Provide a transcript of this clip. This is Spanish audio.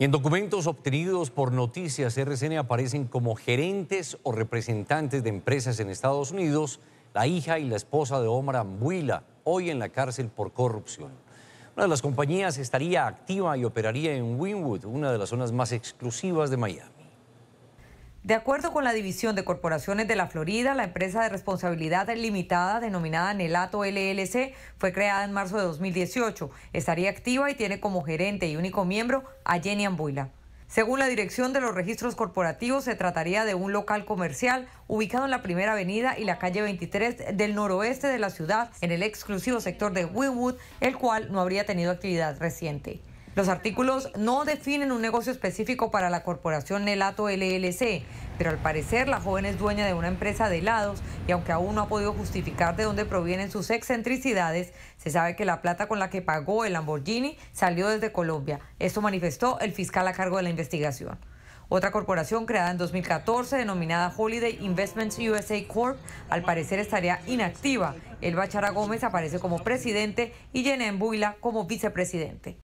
Y en documentos obtenidos por Noticias RCN aparecen como gerentes o representantes de empresas en Estados Unidos la hija y la esposa de Omar Ambuila, hoy en la cárcel por corrupción. Una de las compañías estaría activa y operaría en Wynwood, una de las zonas más exclusivas de Miami. De acuerdo con la División de Corporaciones de la Florida, la empresa de responsabilidad limitada denominada Nelato LLC fue creada en marzo de 2018. Estaría activa y tiene como gerente y único miembro a Jenny Ambuila. Según la dirección de los registros corporativos, se trataría de un local comercial ubicado en la Primera Avenida y la calle 23 del noroeste de la ciudad, en el exclusivo sector de Winwood, el cual no habría tenido actividad reciente. Los artículos no definen un negocio específico para la corporación Nelato LLC, pero al parecer la joven es dueña de una empresa de helados y aunque aún no ha podido justificar de dónde provienen sus excentricidades, se sabe que la plata con la que pagó el Lamborghini salió desde Colombia. Esto manifestó el fiscal a cargo de la investigación. Otra corporación creada en 2014, denominada Holiday Investments USA Corp, al parecer estaría inactiva. El Bachara Gómez aparece como presidente y Jenem Buila como vicepresidente.